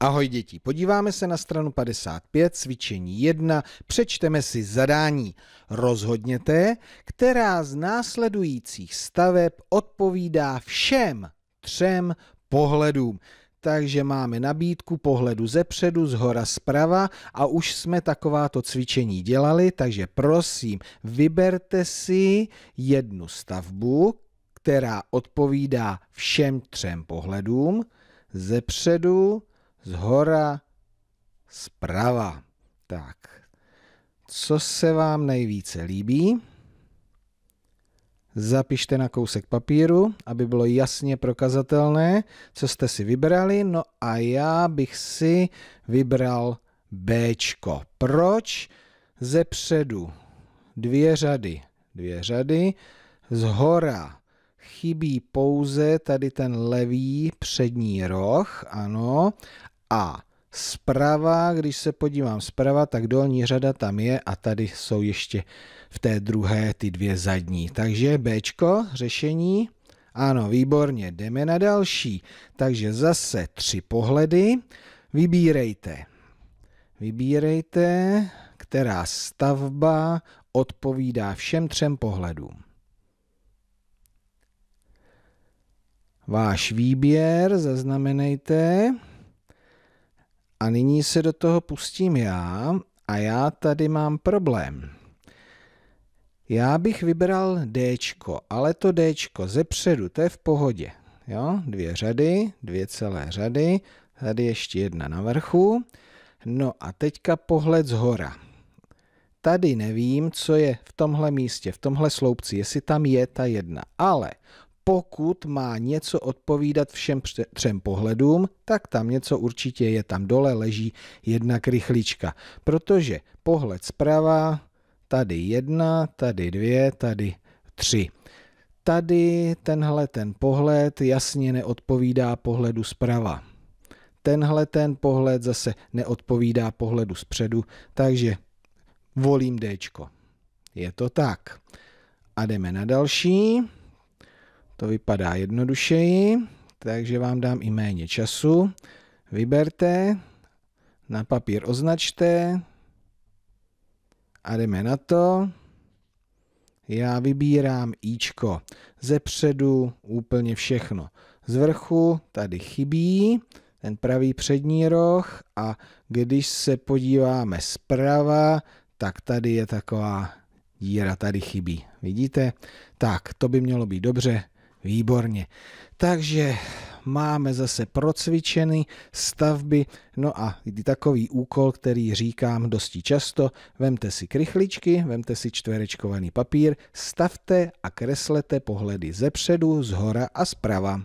Ahoj děti, podíváme se na stranu 55, cvičení 1, přečteme si zadání. Rozhodněte, která z následujících staveb odpovídá všem třem pohledům. Takže máme nabídku pohledu ze předu, z hora zprava a už jsme takováto cvičení dělali, takže prosím, vyberte si jednu stavbu, která odpovídá všem třem pohledům, ze předu, zhora zprava. Tak, co se vám nejvíce líbí? Zapište na kousek papíru, aby bylo jasně prokazatelné, co jste si vybrali. No a já bych si vybral B. Proč? Ze předu dvě řady, dvě řady, z hora chybí pouze tady ten levý přední roh, ano, a zprava, když se podívám zprava, tak dolní řada tam je a tady jsou ještě v té druhé ty dvě zadní. Takže B, řešení. Ano, výborně, jdeme na další. Takže zase tři pohledy. Vybírejte. Vybírejte, která stavba odpovídá všem třem pohledům. Váš výběr zaznamenejte. A nyní se do toho pustím já a já tady mám problém. Já bych vybral D, ale to D ze předu, to je v pohodě. Jo? Dvě řady, dvě celé řady, tady ještě jedna na vrchu. No a teďka pohled z hora. Tady nevím, co je v tomhle místě, v tomhle sloupci, jestli tam je ta jedna, ale pokud má něco odpovídat všem třem pohledům, tak tam něco určitě je. Tam dole leží jedna krychlička, protože pohled zprava, tady jedna, tady dvě, tady tři. Tady tenhle ten pohled jasně neodpovídá pohledu zprava. Tenhle ten pohled zase neodpovídá pohledu zpředu, takže volím D. Je to tak. A jdeme na další. To vypadá jednodušeji, takže vám dám i méně času. Vyberte, na papír označte a jdeme na to. Já vybírám ičko ze předu úplně všechno. Z vrchu tady chybí ten pravý přední roh a když se podíváme zprava, tak tady je taková díra, tady chybí. Vidíte? Tak, to by mělo být dobře. Výborně. Takže máme zase procvičeny stavby, no a takový úkol, který říkám dosti často, vemte si krychličky, vemte si čtverečkovaný papír, stavte a kreslete pohledy ze předu, z hora a zprava.